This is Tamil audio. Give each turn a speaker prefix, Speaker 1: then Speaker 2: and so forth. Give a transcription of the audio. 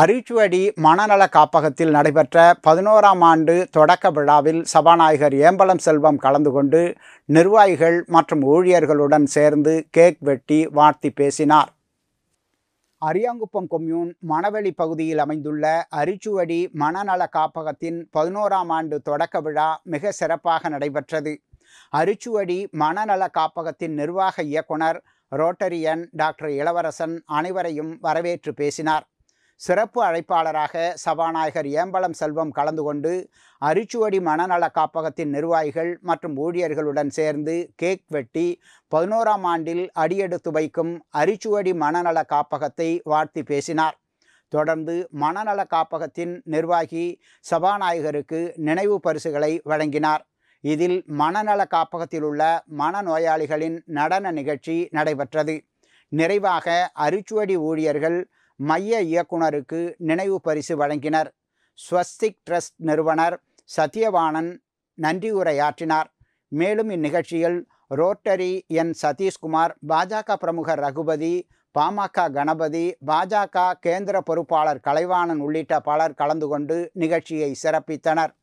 Speaker 1: அரிச்சுவடி மனநல காப்பகத்தில் நடைபெற்ற பதினோராம் ஆண்டு தொடக்க விழாவில் சபாநாயகர் ஏம்பலம் செல்வம் கலந்து கொண்டு நிர்வாகிகள் மற்றும் ஊழியர்களுடன் சேர்ந்து கேக் வெட்டி வாழ்த்தி பேசினார் அரியாங்குப்பம் கொம்யூன் மணவெளி பகுதியில் அமைந்துள்ள அரிச்சுவடி மனநல காப்பகத்தின் பதினோராம் ஆண்டு தொடக்க விழா மிக சிறப்பாக நடைபெற்றது அரிச்சுவடி மனநல காப்பகத்தின் நிர்வாக இயக்குனர் ரோட்டரியன் டாக்டர் இளவரசன் அனைவரையும் வரவேற்று பேசினார் சிறப்பு அழைப்பாளராக சபாநாயகர் ஏம்பலம் செல்வம் கலந்து கொண்டு அரிச்சுவடி மனநல காப்பகத்தின் நிர்வாகிகள் மற்றும் ஊழியர்களுடன் சேர்ந்து கேக் வெட்டி பதினோராம் ஆண்டில் அடியெடுத்து வைக்கும் அரிச்சுவடி மனநல காப்பகத்தை வாழ்த்தி பேசினார் தொடர்ந்து மனநல காப்பகத்தின் நிர்வாகி சபாநாயகருக்கு நினைவு பரிசுகளை வழங்கினார் இதில் மனநல காப்பகத்தில் உள்ள மனநோயாளிகளின் நடன நிகழ்ச்சி நடைபெற்றது நிறைவாக அரிச்சுவடி ஊழியர்கள் மைய இயக்குனருக்கு நினைவு பரிசு வழங்கினர் ஸ்வஸ்திக் ட்ரஸ்ட் நிறுவனர் நன்றி உரையாற்றினார் மேலும் இந்நிகழ்ச்சியில் ரோட்டரி என் சதீஷ்குமார் பாஜக பிரமுகர் ரகுபதி பாமக கணபதி பாஜக கேந்திர பொறுப்பாளர் கலைவாணன் உள்ளிட்ட பலர் கலந்து கொண்டு நிகழ்ச்சியை சிறப்பித்தனர்